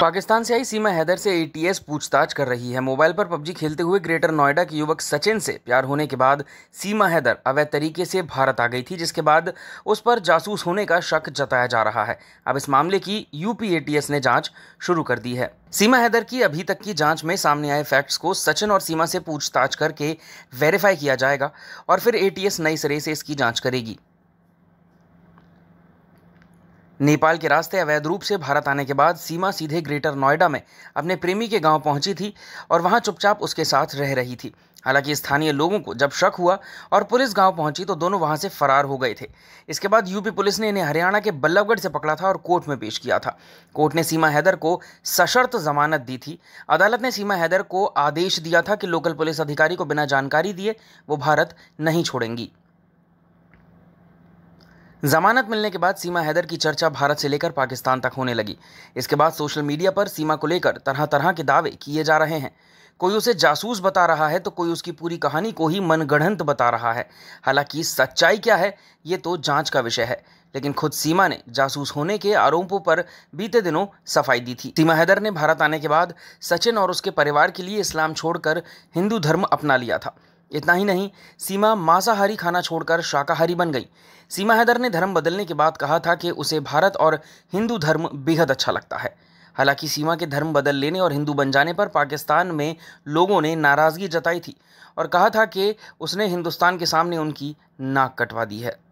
पाकिस्तान से आई सीमा हैदर से एटीएस पूछताछ कर रही है मोबाइल पर पबजी खेलते हुए ग्रेटर नोएडा के युवक सचिन से प्यार होने के बाद सीमा हैदर अवैध तरीके से भारत आ गई थी जिसके बाद उस पर जासूस होने का शक जताया जा रहा है अब इस मामले की यूपी एटीएस ने जांच शुरू कर दी है सीमा हैदर की अभी तक की जांच में सामने आए फैक्ट्स को सचिन और सीमा से पूछताछ करके वेरीफाई किया जाएगा और फिर एटीएस नए सिरे से इसकी जाँच करेगी नेपाल के रास्ते अवैध रूप से भारत आने के बाद सीमा सीधे ग्रेटर नोएडा में अपने प्रेमी के गांव पहुंची थी और वहां चुपचाप उसके साथ रह रही थी हालांकि स्थानीय लोगों को जब शक हुआ और पुलिस गांव पहुंची तो दोनों वहां से फरार हो गए थे इसके बाद यूपी पुलिस ने इन्हें हरियाणा के बल्लभगढ़ से पकड़ा था और कोर्ट में पेश किया था कोर्ट ने सीमा हैदर को सशर्त जमानत दी थी अदालत ने सीमा हैदर को आदेश दिया था कि लोकल पुलिस अधिकारी को बिना जानकारी दिए वो भारत नहीं छोड़ेंगी जमानत मिलने के बाद सीमा हैदर की चर्चा भारत से लेकर पाकिस्तान तक होने लगी इसके बाद सोशल मीडिया पर सीमा को लेकर तरह तरह के दावे किए जा रहे हैं कोई उसे जासूस बता रहा है तो कोई उसकी पूरी कहानी को ही मनगढ़ंत बता रहा है हालांकि सच्चाई क्या है ये तो जांच का विषय है लेकिन खुद सीमा ने जासूस होने के आरोपों पर बीते दिनों सफाई दी थी सीमा हैदर ने भारत आने के बाद सचिन और उसके परिवार के लिए इस्लाम छोड़कर हिंदू धर्म अपना लिया था इतना ही नहीं सीमा मांसाहारी खाना छोड़कर शाकाहारी बन गई सीमा हैदर ने धर्म बदलने के बाद कहा था कि उसे भारत और हिंदू धर्म बेहद अच्छा लगता है हालांकि सीमा के धर्म बदल लेने और हिंदू बन जाने पर पाकिस्तान में लोगों ने नाराज़गी जताई थी और कहा था कि उसने हिंदुस्तान के सामने उनकी नाक कटवा दी है